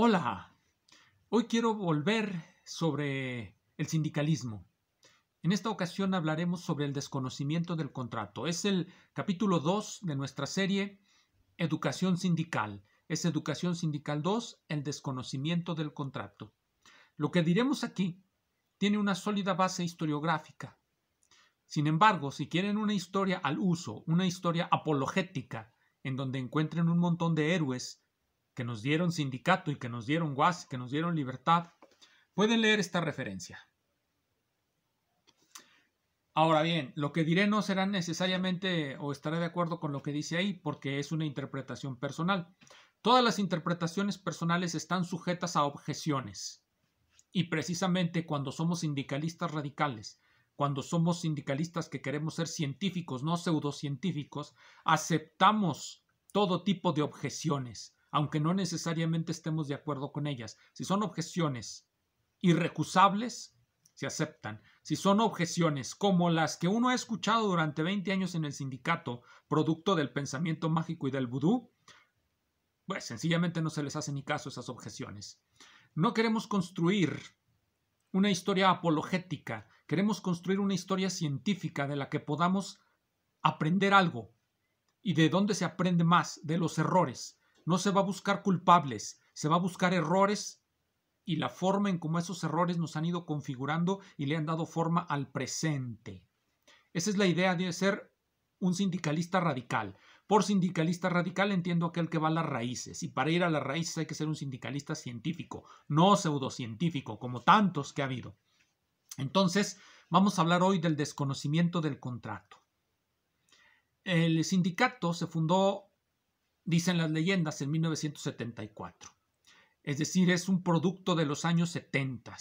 Hola, hoy quiero volver sobre el sindicalismo. En esta ocasión hablaremos sobre el desconocimiento del contrato. Es el capítulo 2 de nuestra serie Educación Sindical. Es Educación Sindical 2, el desconocimiento del contrato. Lo que diremos aquí tiene una sólida base historiográfica. Sin embargo, si quieren una historia al uso, una historia apologética, en donde encuentren un montón de héroes que nos dieron sindicato y que nos dieron guas, que nos dieron libertad, pueden leer esta referencia. Ahora bien, lo que diré no será necesariamente o estaré de acuerdo con lo que dice ahí porque es una interpretación personal. Todas las interpretaciones personales están sujetas a objeciones. Y precisamente cuando somos sindicalistas radicales, cuando somos sindicalistas que queremos ser científicos, no pseudocientíficos, aceptamos todo tipo de objeciones, aunque no necesariamente estemos de acuerdo con ellas. Si son objeciones irrecusables, se aceptan. Si son objeciones como las que uno ha escuchado durante 20 años en el sindicato, producto del pensamiento mágico y del vudú, pues sencillamente no se les hace ni caso esas objeciones. No queremos construir una historia apologética, queremos construir una historia científica de la que podamos aprender algo. ¿Y de dónde se aprende más? De los errores, no se va a buscar culpables, se va a buscar errores y la forma en cómo esos errores nos han ido configurando y le han dado forma al presente. Esa es la idea de ser un sindicalista radical. Por sindicalista radical entiendo aquel que va a las raíces, y para ir a las raíces hay que ser un sindicalista científico, no pseudocientífico, como tantos que ha habido. Entonces, vamos a hablar hoy del desconocimiento del contrato. El sindicato se fundó dicen las leyendas, en 1974. Es decir, es un producto de los años 70.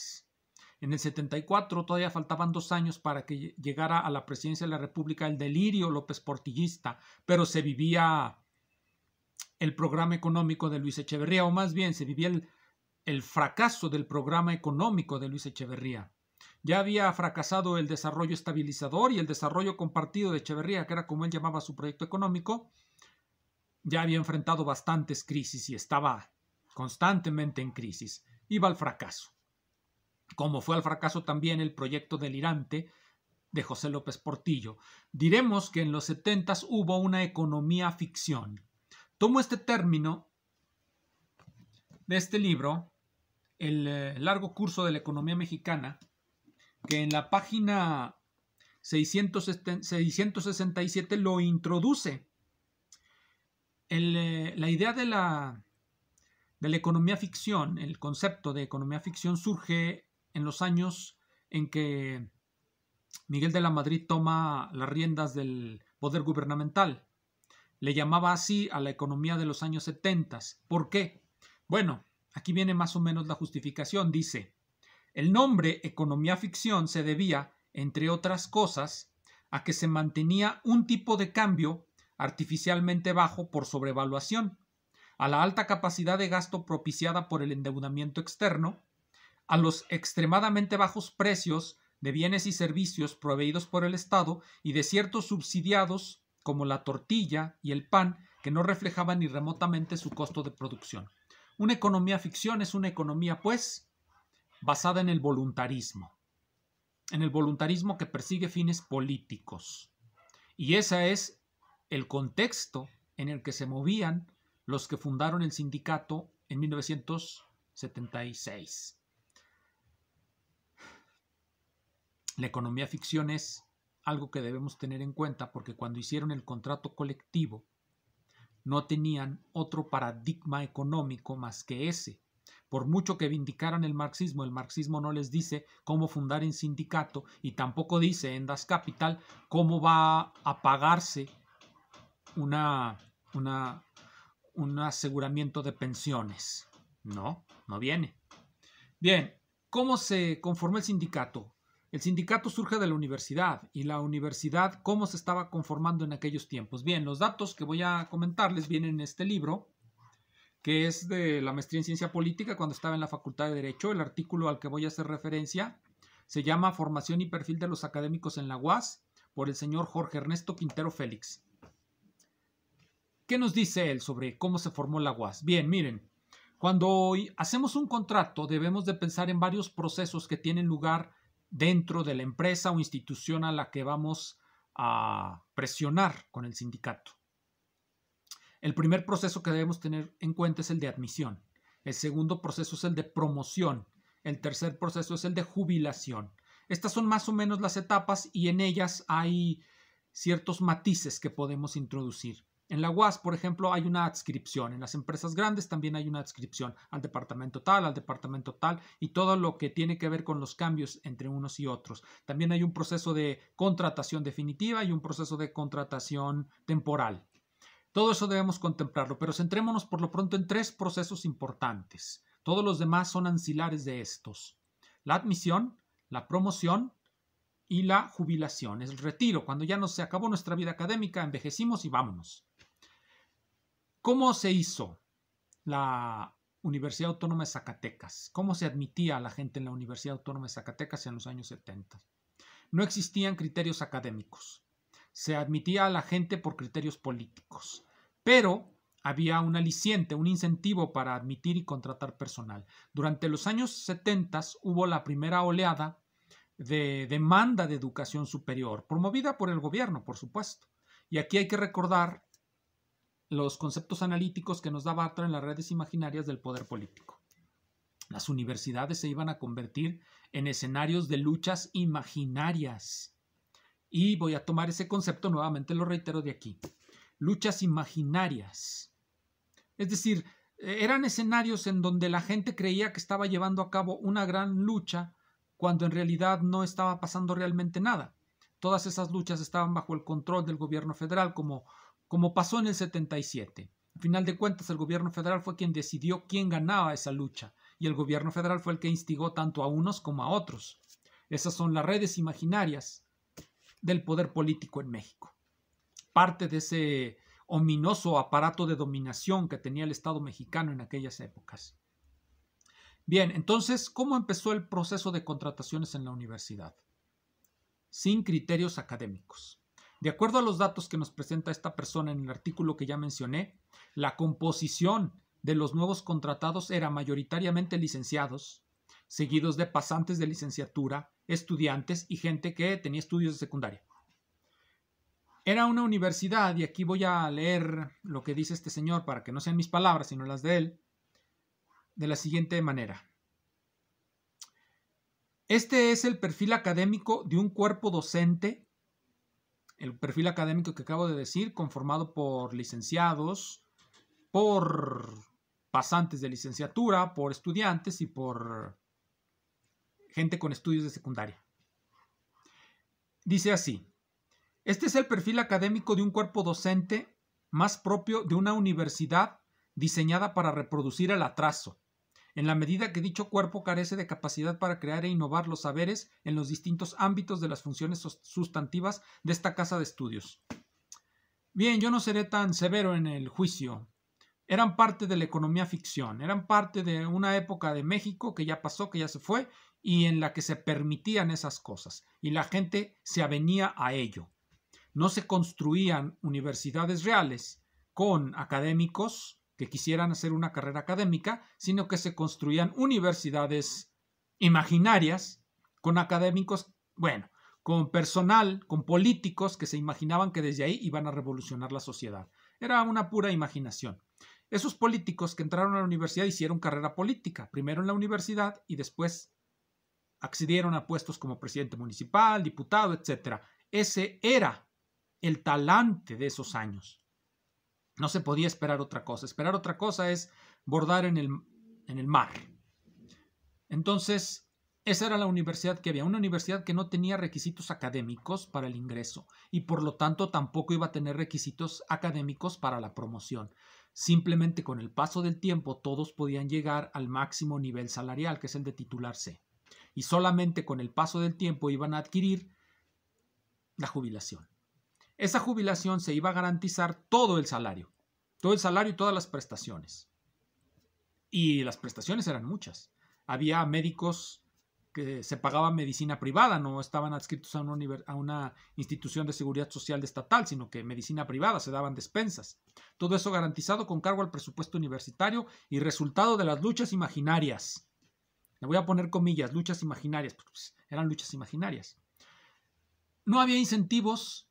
En el 74 todavía faltaban dos años para que llegara a la presidencia de la República el delirio López Portillista, pero se vivía el programa económico de Luis Echeverría, o más bien se vivía el, el fracaso del programa económico de Luis Echeverría. Ya había fracasado el desarrollo estabilizador y el desarrollo compartido de Echeverría, que era como él llamaba su proyecto económico, ya había enfrentado bastantes crisis y estaba constantemente en crisis, iba al fracaso. Como fue al fracaso también el proyecto delirante de José López Portillo. Diremos que en los setentas hubo una economía ficción. Tomo este término de este libro, El eh, largo curso de la economía mexicana, que en la página 667 lo introduce eh, la idea de la, de la economía ficción, el concepto de economía ficción surge en los años en que Miguel de la Madrid toma las riendas del poder gubernamental. Le llamaba así a la economía de los años 70. ¿Por qué? Bueno, aquí viene más o menos la justificación. Dice, el nombre economía ficción se debía, entre otras cosas, a que se mantenía un tipo de cambio artificialmente bajo por sobrevaluación, a la alta capacidad de gasto propiciada por el endeudamiento externo, a los extremadamente bajos precios de bienes y servicios proveídos por el Estado y de ciertos subsidiados como la tortilla y el pan que no reflejaban ni remotamente su costo de producción. Una economía ficción es una economía, pues, basada en el voluntarismo, en el voluntarismo que persigue fines políticos. Y esa es el contexto en el que se movían los que fundaron el sindicato en 1976. La economía ficción es algo que debemos tener en cuenta porque cuando hicieron el contrato colectivo no tenían otro paradigma económico más que ese. Por mucho que vindicaran el marxismo, el marxismo no les dice cómo fundar un sindicato y tampoco dice en Das Capital cómo va a pagarse una, un aseguramiento de pensiones. No, no viene. Bien, ¿cómo se conformó el sindicato? El sindicato surge de la universidad y la universidad, ¿cómo se estaba conformando en aquellos tiempos? Bien, los datos que voy a comentarles vienen en este libro, que es de la maestría en ciencia política cuando estaba en la Facultad de Derecho. El artículo al que voy a hacer referencia se llama Formación y perfil de los académicos en la UAS por el señor Jorge Ernesto Quintero Félix. ¿Qué nos dice él sobre cómo se formó la UAS? Bien, miren, cuando hacemos un contrato debemos de pensar en varios procesos que tienen lugar dentro de la empresa o institución a la que vamos a presionar con el sindicato. El primer proceso que debemos tener en cuenta es el de admisión. El segundo proceso es el de promoción. El tercer proceso es el de jubilación. Estas son más o menos las etapas y en ellas hay ciertos matices que podemos introducir. En la UAS, por ejemplo, hay una adscripción. En las empresas grandes también hay una adscripción al departamento tal, al departamento tal y todo lo que tiene que ver con los cambios entre unos y otros. También hay un proceso de contratación definitiva y un proceso de contratación temporal. Todo eso debemos contemplarlo, pero centrémonos por lo pronto en tres procesos importantes. Todos los demás son ancilares de estos. La admisión, la promoción y la jubilación, es el retiro, cuando ya no se acabó nuestra vida académica, envejecimos y vámonos. ¿Cómo se hizo la Universidad Autónoma de Zacatecas? ¿Cómo se admitía a la gente en la Universidad Autónoma de Zacatecas en los años 70? No existían criterios académicos. Se admitía a la gente por criterios políticos. Pero había un aliciente, un incentivo para admitir y contratar personal. Durante los años 70 hubo la primera oleada de demanda de educación superior, promovida por el gobierno, por supuesto. Y aquí hay que recordar los conceptos analíticos que nos da Bartra en las redes imaginarias del poder político. Las universidades se iban a convertir en escenarios de luchas imaginarias. Y voy a tomar ese concepto nuevamente, lo reitero de aquí. Luchas imaginarias. Es decir, eran escenarios en donde la gente creía que estaba llevando a cabo una gran lucha cuando en realidad no estaba pasando realmente nada. Todas esas luchas estaban bajo el control del gobierno federal, como como pasó en el 77. Al final de cuentas, el gobierno federal fue quien decidió quién ganaba esa lucha, y el gobierno federal fue el que instigó tanto a unos como a otros. Esas son las redes imaginarias del poder político en México. Parte de ese ominoso aparato de dominación que tenía el Estado mexicano en aquellas épocas. Bien, entonces, ¿cómo empezó el proceso de contrataciones en la universidad? Sin criterios académicos. De acuerdo a los datos que nos presenta esta persona en el artículo que ya mencioné, la composición de los nuevos contratados era mayoritariamente licenciados, seguidos de pasantes de licenciatura, estudiantes y gente que tenía estudios de secundaria. Era una universidad, y aquí voy a leer lo que dice este señor para que no sean mis palabras, sino las de él, de la siguiente manera. Este es el perfil académico de un cuerpo docente el perfil académico que acabo de decir, conformado por licenciados, por pasantes de licenciatura, por estudiantes y por gente con estudios de secundaria. Dice así, este es el perfil académico de un cuerpo docente más propio de una universidad diseñada para reproducir el atraso, en la medida que dicho cuerpo carece de capacidad para crear e innovar los saberes en los distintos ámbitos de las funciones sustantivas de esta casa de estudios. Bien, yo no seré tan severo en el juicio. Eran parte de la economía ficción, eran parte de una época de México que ya pasó, que ya se fue, y en la que se permitían esas cosas, y la gente se avenía a ello. No se construían universidades reales con académicos que quisieran hacer una carrera académica, sino que se construían universidades imaginarias con académicos, bueno, con personal, con políticos que se imaginaban que desde ahí iban a revolucionar la sociedad. Era una pura imaginación. Esos políticos que entraron a la universidad hicieron carrera política, primero en la universidad y después accedieron a puestos como presidente municipal, diputado, etc. Ese era el talante de esos años. No se podía esperar otra cosa. Esperar otra cosa es bordar en el, en el mar. Entonces, esa era la universidad que había, una universidad que no tenía requisitos académicos para el ingreso y por lo tanto tampoco iba a tener requisitos académicos para la promoción. Simplemente con el paso del tiempo todos podían llegar al máximo nivel salarial, que es el de titularse. Y solamente con el paso del tiempo iban a adquirir la jubilación esa jubilación se iba a garantizar todo el salario, todo el salario y todas las prestaciones. Y las prestaciones eran muchas. Había médicos que se pagaban medicina privada, no estaban adscritos a una, a una institución de seguridad social estatal, sino que medicina privada, se daban despensas. Todo eso garantizado con cargo al presupuesto universitario y resultado de las luchas imaginarias. Le voy a poner comillas, luchas imaginarias, pues, eran luchas imaginarias. No había incentivos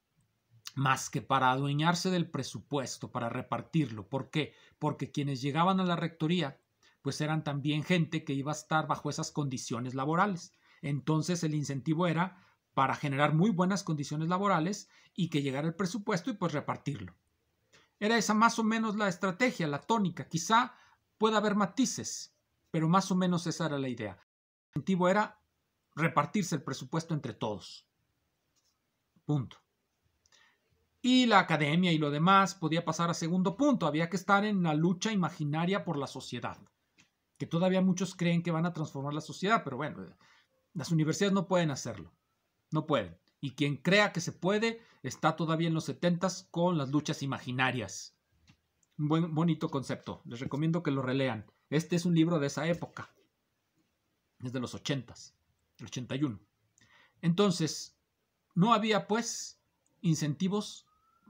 más que para adueñarse del presupuesto, para repartirlo. ¿Por qué? Porque quienes llegaban a la rectoría, pues eran también gente que iba a estar bajo esas condiciones laborales. Entonces el incentivo era para generar muy buenas condiciones laborales y que llegara el presupuesto y pues repartirlo. Era esa más o menos la estrategia, la tónica. Quizá pueda haber matices, pero más o menos esa era la idea. El incentivo era repartirse el presupuesto entre todos. Punto y la academia y lo demás podía pasar a segundo punto. Había que estar en la lucha imaginaria por la sociedad, que todavía muchos creen que van a transformar la sociedad, pero bueno, las universidades no pueden hacerlo, no pueden. Y quien crea que se puede está todavía en los setentas con las luchas imaginarias. Un buen, bonito concepto, les recomiendo que lo relean. Este es un libro de esa época, es de los 80, 81. Entonces, no había pues incentivos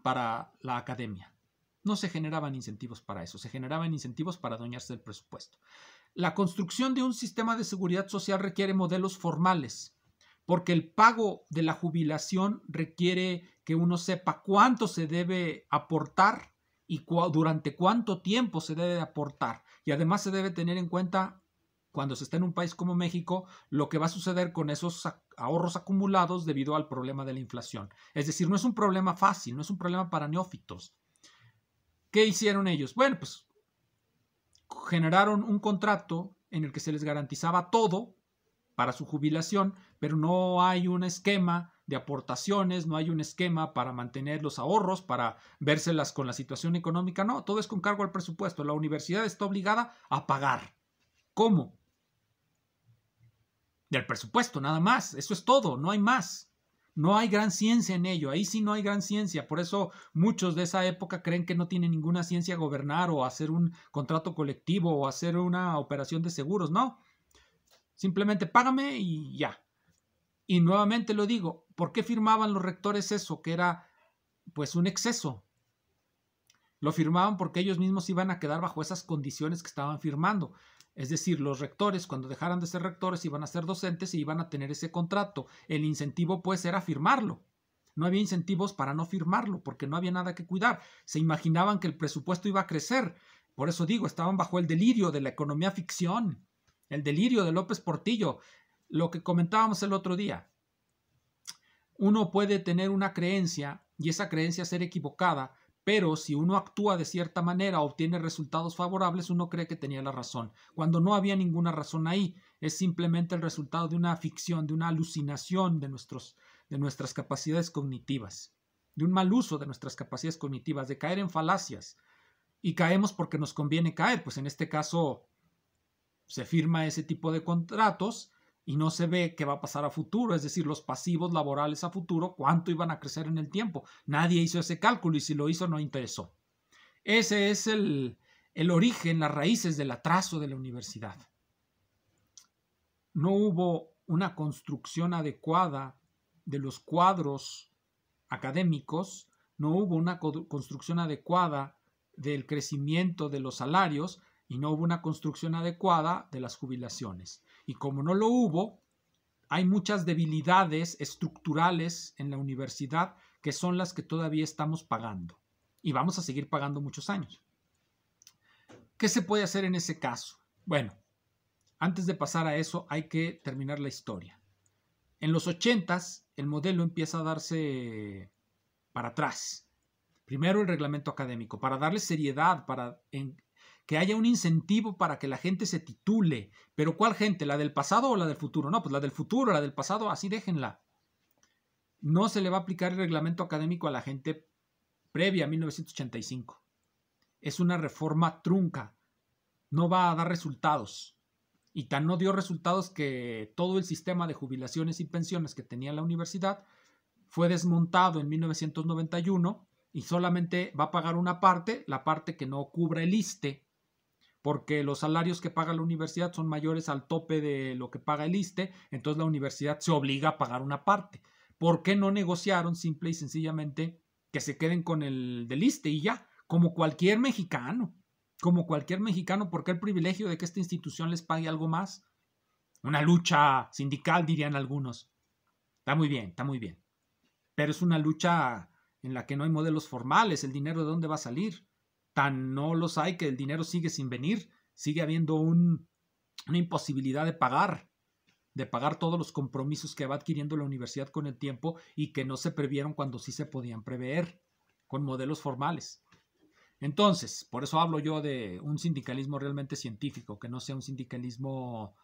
para la academia. No se generaban incentivos para eso, se generaban incentivos para adueñarse del presupuesto. La construcción de un sistema de seguridad social requiere modelos formales, porque el pago de la jubilación requiere que uno sepa cuánto se debe aportar y durante cuánto tiempo se debe aportar. Y además se debe tener en cuenta cuando se está en un país como México, lo que va a suceder con esos ahorros acumulados debido al problema de la inflación. Es decir, no es un problema fácil, no es un problema para neófitos. ¿Qué hicieron ellos? Bueno, pues generaron un contrato en el que se les garantizaba todo para su jubilación, pero no hay un esquema de aportaciones, no hay un esquema para mantener los ahorros, para vérselas con la situación económica, no, todo es con cargo al presupuesto. La universidad está obligada a pagar. ¿Cómo? del presupuesto, nada más. Eso es todo, no hay más. No hay gran ciencia en ello, ahí sí no hay gran ciencia. Por eso muchos de esa época creen que no tiene ninguna ciencia gobernar o hacer un contrato colectivo o hacer una operación de seguros, no. Simplemente págame y ya. Y nuevamente lo digo, ¿por qué firmaban los rectores eso? Que era pues un exceso, lo firmaban porque ellos mismos iban a quedar bajo esas condiciones que estaban firmando. Es decir, los rectores, cuando dejaran de ser rectores, iban a ser docentes y iban a tener ese contrato. El incentivo, pues, era firmarlo. No había incentivos para no firmarlo, porque no había nada que cuidar. Se imaginaban que el presupuesto iba a crecer. Por eso digo, estaban bajo el delirio de la economía ficción, el delirio de López Portillo, lo que comentábamos el otro día. Uno puede tener una creencia y esa creencia ser equivocada pero si uno actúa de cierta manera, obtiene resultados favorables, uno cree que tenía la razón, cuando no había ninguna razón ahí. Es simplemente el resultado de una ficción, de una alucinación de, nuestros, de nuestras capacidades cognitivas, de un mal uso de nuestras capacidades cognitivas, de caer en falacias. Y caemos porque nos conviene caer, pues en este caso se firma ese tipo de contratos y no se ve qué va a pasar a futuro, es decir, los pasivos laborales a futuro, cuánto iban a crecer en el tiempo. Nadie hizo ese cálculo y si lo hizo no interesó. Ese es el, el origen, las raíces del atraso de la universidad. No hubo una construcción adecuada de los cuadros académicos, no hubo una construcción adecuada del crecimiento de los salarios y no hubo una construcción adecuada de las jubilaciones. Y como no lo hubo, hay muchas debilidades estructurales en la universidad que son las que todavía estamos pagando y vamos a seguir pagando muchos años. ¿Qué se puede hacer en ese caso? Bueno, antes de pasar a eso hay que terminar la historia. En los 80 el modelo empieza a darse para atrás. Primero el reglamento académico, para darle seriedad, para que haya un incentivo para que la gente se titule. Pero ¿cuál gente? ¿La del pasado o la del futuro? No, pues la del futuro, la del pasado, así déjenla. No se le va a aplicar el reglamento académico a la gente previa a 1985. Es una reforma trunca. No va a dar resultados. Y tan no dio resultados que todo el sistema de jubilaciones y pensiones que tenía la universidad fue desmontado en 1991 y solamente va a pagar una parte, la parte que no cubra el ISTE, porque los salarios que paga la universidad son mayores al tope de lo que paga el ISTE, entonces la universidad se obliga a pagar una parte. ¿Por qué no negociaron simple y sencillamente que se queden con el del ISTE y ya? Como cualquier mexicano, como cualquier mexicano, ¿por qué el privilegio de que esta institución les pague algo más? Una lucha sindical, dirían algunos. Está muy bien, está muy bien. Pero es una lucha en la que no hay modelos formales, el dinero de dónde va a salir tan no los hay que el dinero sigue sin venir, sigue habiendo una imposibilidad de pagar, de pagar todos los compromisos que va adquiriendo la universidad con el tiempo y que no se previeron cuando sí se podían prever con modelos formales. Entonces, por eso hablo yo de un sindicalismo realmente científico, que no sea un sindicalismo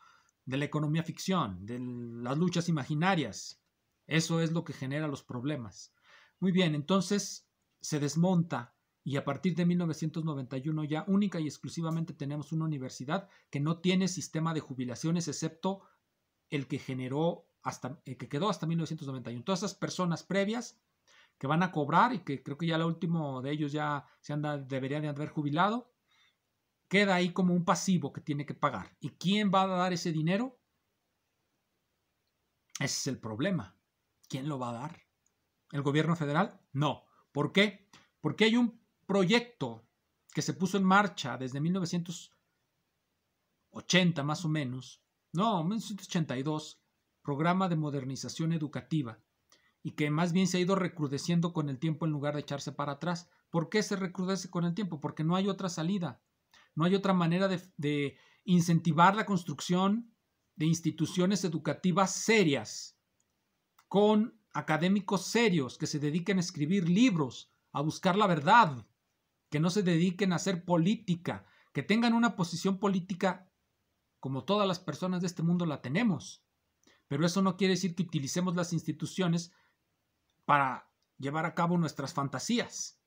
de la economía ficción, de las luchas imaginarias. Eso es lo que genera los problemas. Muy bien, entonces se desmonta y a partir de 1991 ya única y exclusivamente tenemos una universidad que no tiene sistema de jubilaciones excepto el que generó hasta el que quedó hasta 1991. Todas esas personas previas que van a cobrar y que creo que ya el último de ellos ya se anda debería de haber jubilado, queda ahí como un pasivo que tiene que pagar. ¿Y quién va a dar ese dinero? Ese es el problema. ¿Quién lo va a dar? ¿El gobierno federal? No. ¿Por qué? Porque hay un proyecto que se puso en marcha desde 1980 más o menos, no, 1982, programa de modernización educativa, y que más bien se ha ido recrudeciendo con el tiempo en lugar de echarse para atrás. ¿Por qué se recrudece con el tiempo? Porque no hay otra salida, no hay otra manera de, de incentivar la construcción de instituciones educativas serias, con académicos serios que se dediquen a escribir libros, a buscar la verdad, que no se dediquen a hacer política, que tengan una posición política como todas las personas de este mundo la tenemos. Pero eso no quiere decir que utilicemos las instituciones para llevar a cabo nuestras fantasías.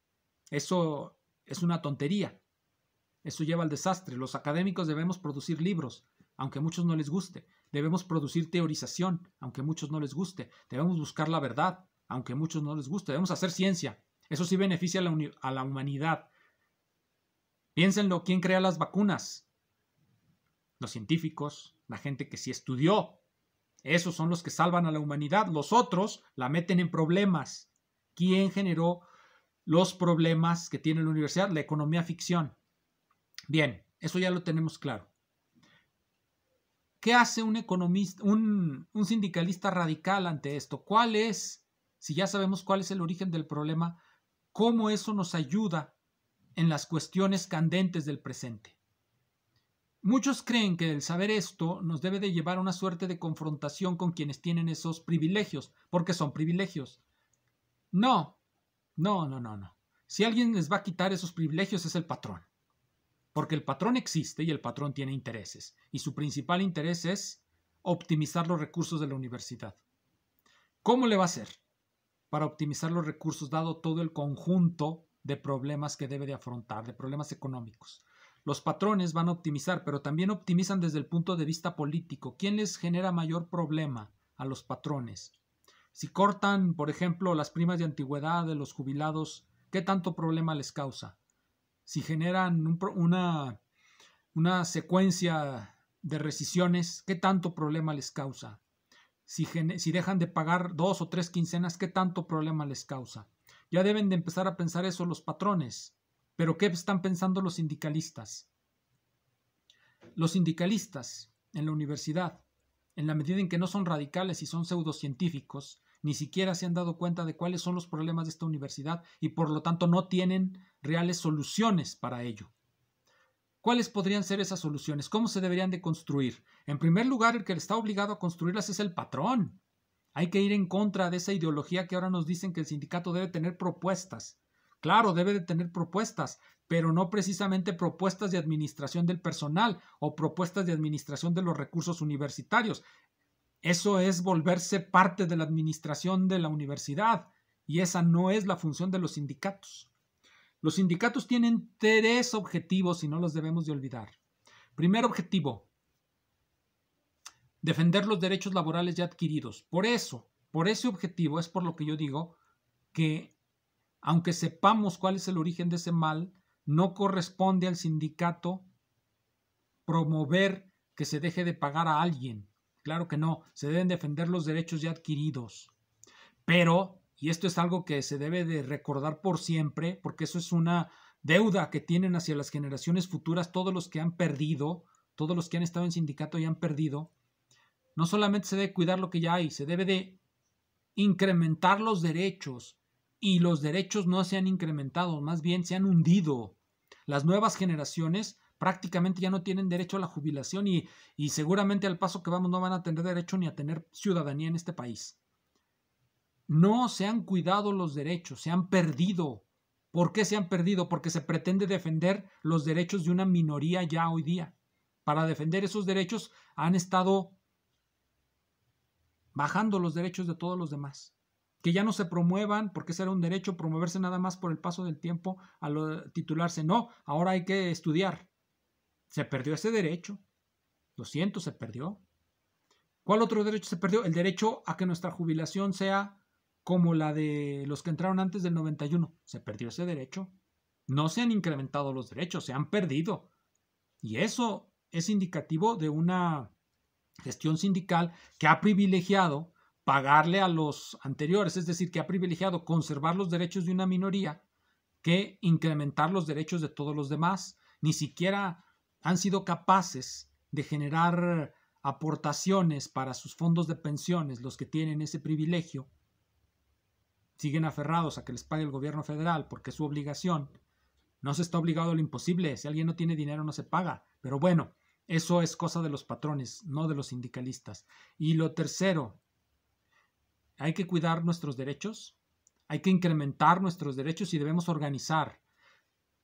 Eso es una tontería. Eso lleva al desastre. Los académicos debemos producir libros, aunque muchos no les guste. Debemos producir teorización, aunque muchos no les guste. Debemos buscar la verdad, aunque muchos no les guste. Debemos hacer ciencia. Eso sí beneficia a la, a la humanidad. Piénsenlo, ¿quién crea las vacunas? Los científicos, la gente que sí estudió. Esos son los que salvan a la humanidad. Los otros la meten en problemas. ¿Quién generó los problemas que tiene la universidad? La economía ficción. Bien, eso ya lo tenemos claro. ¿Qué hace un economista, un, sindicalista radical ante esto? ¿Cuál es, si ya sabemos cuál es el origen del problema, cómo eso nos ayuda en las cuestiones candentes del presente. Muchos creen que el saber esto nos debe de llevar a una suerte de confrontación con quienes tienen esos privilegios, porque son privilegios. No, no, no, no, no. Si alguien les va a quitar esos privilegios es el patrón. Porque el patrón existe y el patrón tiene intereses. Y su principal interés es optimizar los recursos de la universidad. ¿Cómo le va a hacer para optimizar los recursos dado todo el conjunto de problemas que debe de afrontar, de problemas económicos. Los patrones van a optimizar, pero también optimizan desde el punto de vista político. ¿Quién les genera mayor problema a los patrones? Si cortan, por ejemplo, las primas de antigüedad de los jubilados, ¿qué tanto problema les causa? Si generan una, una secuencia de rescisiones, ¿qué tanto problema les causa? Si, si dejan de pagar dos o tres quincenas, ¿qué tanto problema les causa? Ya deben de empezar a pensar eso los patrones. Pero ¿qué están pensando los sindicalistas? Los sindicalistas en la universidad, en la medida en que no son radicales y son pseudocientíficos, ni siquiera se han dado cuenta de cuáles son los problemas de esta universidad y por lo tanto no tienen reales soluciones para ello. ¿Cuáles podrían ser esas soluciones? ¿Cómo se deberían de construir? En primer lugar, el que está obligado a construirlas es el patrón. Hay que ir en contra de esa ideología que ahora nos dicen que el sindicato debe tener propuestas. Claro, debe de tener propuestas, pero no precisamente propuestas de administración del personal o propuestas de administración de los recursos universitarios. Eso es volverse parte de la administración de la universidad y esa no es la función de los sindicatos. Los sindicatos tienen tres objetivos y no los debemos de olvidar. Primer objetivo, defender los derechos laborales ya adquiridos. Por eso, por ese objetivo es por lo que yo digo que, aunque sepamos cuál es el origen de ese mal, no corresponde al sindicato promover que se deje de pagar a alguien. Claro que no, se deben defender los derechos ya adquiridos. Pero, y esto es algo que se debe de recordar por siempre, porque eso es una deuda que tienen hacia las generaciones futuras todos los que han perdido, todos los que han estado en sindicato y han perdido, no solamente se debe cuidar lo que ya hay, se debe de incrementar los derechos y los derechos no se han incrementado, más bien se han hundido. Las nuevas generaciones prácticamente ya no tienen derecho a la jubilación y, y seguramente al paso que vamos no van a tener derecho ni a tener ciudadanía en este país. No se han cuidado los derechos, se han perdido. ¿Por qué se han perdido? Porque se pretende defender los derechos de una minoría ya hoy día. Para defender esos derechos han estado bajando los derechos de todos los demás. Que ya no se promuevan, porque ese era un derecho promoverse nada más por el paso del tiempo a titularse. No, ahora hay que estudiar. Se perdió ese derecho. Lo siento, se perdió. ¿Cuál otro derecho se perdió? El derecho a que nuestra jubilación sea como la de los que entraron antes del 91. Se perdió ese derecho. No se han incrementado los derechos, se han perdido. Y eso es indicativo de una gestión sindical que ha privilegiado pagarle a los anteriores, es decir, que ha privilegiado conservar los derechos de una minoría que incrementar los derechos de todos los demás. Ni siquiera han sido capaces de generar aportaciones para sus fondos de pensiones, los que tienen ese privilegio, siguen aferrados a que les pague el gobierno federal porque es su obligación. No se está obligado a lo imposible. Si alguien no tiene dinero, no se paga. Pero bueno, eso es cosa de los patrones, no de los sindicalistas. Y lo tercero, hay que cuidar nuestros derechos, hay que incrementar nuestros derechos y debemos organizar.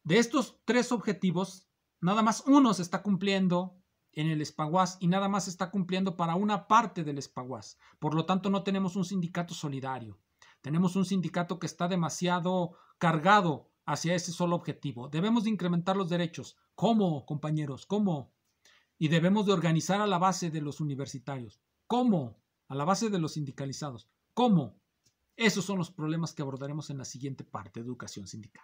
De estos tres objetivos, nada más uno se está cumpliendo en el Espaguas y nada más se está cumpliendo para una parte del Espaguas. Por lo tanto, no tenemos un sindicato solidario. Tenemos un sindicato que está demasiado cargado hacia ese solo objetivo. Debemos incrementar los derechos. ¿Cómo, compañeros? ¿Cómo? y debemos de organizar a la base de los universitarios. ¿Cómo? A la base de los sindicalizados. ¿Cómo? Esos son los problemas que abordaremos en la siguiente parte, de educación sindical.